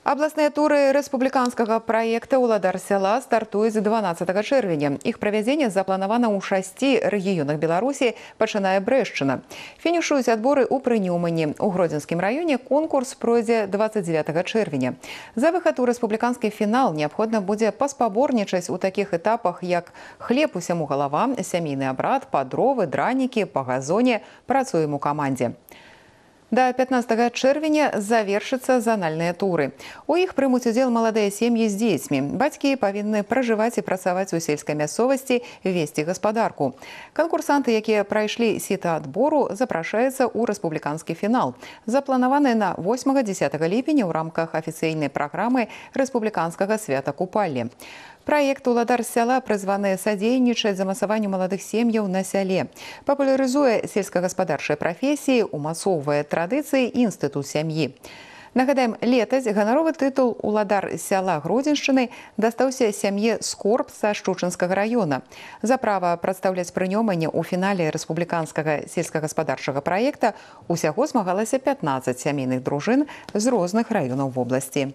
Абласныя туры рэспубліканскага праекта ўладар сяла стартуюць з 12 чэрвеня. Іх правядзенне запланавана ў шасці рэгіёнах Беларусі пачынае брэшчына. Фінішуюць адборы ў прынюмані. У гродзенскім раёне конкурс пройдзе 29 чэрвеня. За выхад у рэспубліканскі фінал неабходна будзе паспаборнічаць у такіх этапах, як хлеб усяму галава, сямейны абрад, падровы, дранікі, па газоне, працуем у камандзе. Да 15 чэрвеня завершацца зональныя туры. У іх прымуць удзел маладыя сем'і з дзецьмі. Бацькі павінны пражываць і працаваць у сельскай мясцовасці весці гаспадарку. Канкурсанты, якія прайшлі сіта адбору, запрашаецца ў рэспубліканскі фінал. Запланаваныя на 8-10 ліпеня ў рамках афіцыйнай праграмы рэспубліканскага свята купалі. Праект уладар сяла прызваны садзейнічаць замасаванню маладых сем'яў на сяле. Папулярызуе сельскагаспадарчыя прафесіі, умасоўвае традыцыі інстытут сям'і. Нагадаем летась ганаровы тытул уладар сяла грудзеншчыны дастаўся сям'е скорб са шчучынскага района. За права прадстаўляць прынёмані ў фінале рэспубліканскага сельскагаспадарчага праекта усяго змагалася 15 сямейных дружын з розных раёнаў вобласці.